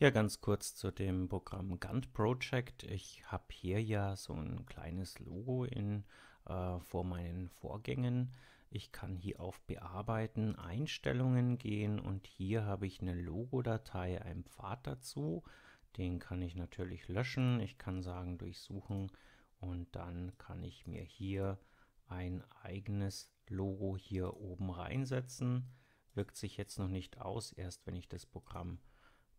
Ja, ganz kurz zu dem Programm Gantt Project. Ich habe hier ja so ein kleines Logo in, äh, vor meinen Vorgängen. Ich kann hier auf Bearbeiten, Einstellungen gehen und hier habe ich eine Logodatei, einen Pfad dazu. Den kann ich natürlich löschen. Ich kann sagen durchsuchen und dann kann ich mir hier ein eigenes Logo hier oben reinsetzen. Wirkt sich jetzt noch nicht aus, erst wenn ich das Programm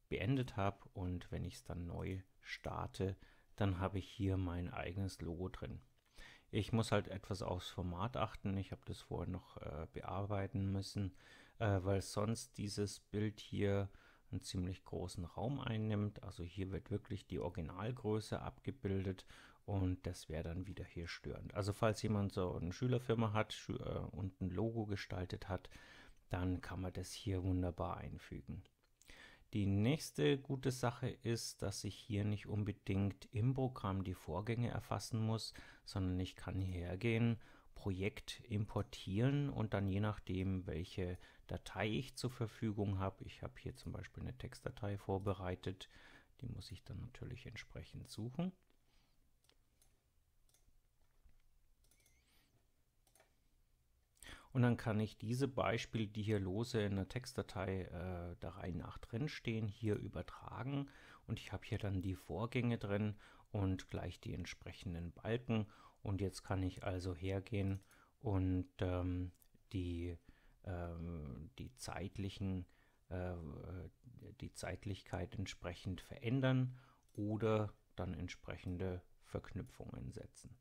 beendet habe und wenn ich es dann neu starte, dann habe ich hier mein eigenes Logo drin. Ich muss halt etwas aufs Format achten. Ich habe das vorher noch äh, bearbeiten müssen, äh, weil sonst dieses Bild hier einen ziemlich großen Raum einnimmt. Also hier wird wirklich die Originalgröße abgebildet und das wäre dann wieder hier störend. Also falls jemand so eine Schülerfirma hat äh, und ein Logo gestaltet hat, dann kann man das hier wunderbar einfügen. Die nächste gute Sache ist, dass ich hier nicht unbedingt im Programm die Vorgänge erfassen muss, sondern ich kann hierher gehen, Projekt importieren und dann je nachdem, welche Datei ich zur Verfügung habe, ich habe hier zum Beispiel eine Textdatei vorbereitet, die muss ich dann natürlich entsprechend suchen. Und dann kann ich diese Beispiele, die hier lose in der Textdatei äh, da rein nach drin stehen, hier übertragen. Und ich habe hier dann die Vorgänge drin und gleich die entsprechenden Balken. Und jetzt kann ich also hergehen und ähm, die, ähm, die zeitlichen äh, die Zeitlichkeit entsprechend verändern oder dann entsprechende Verknüpfungen setzen.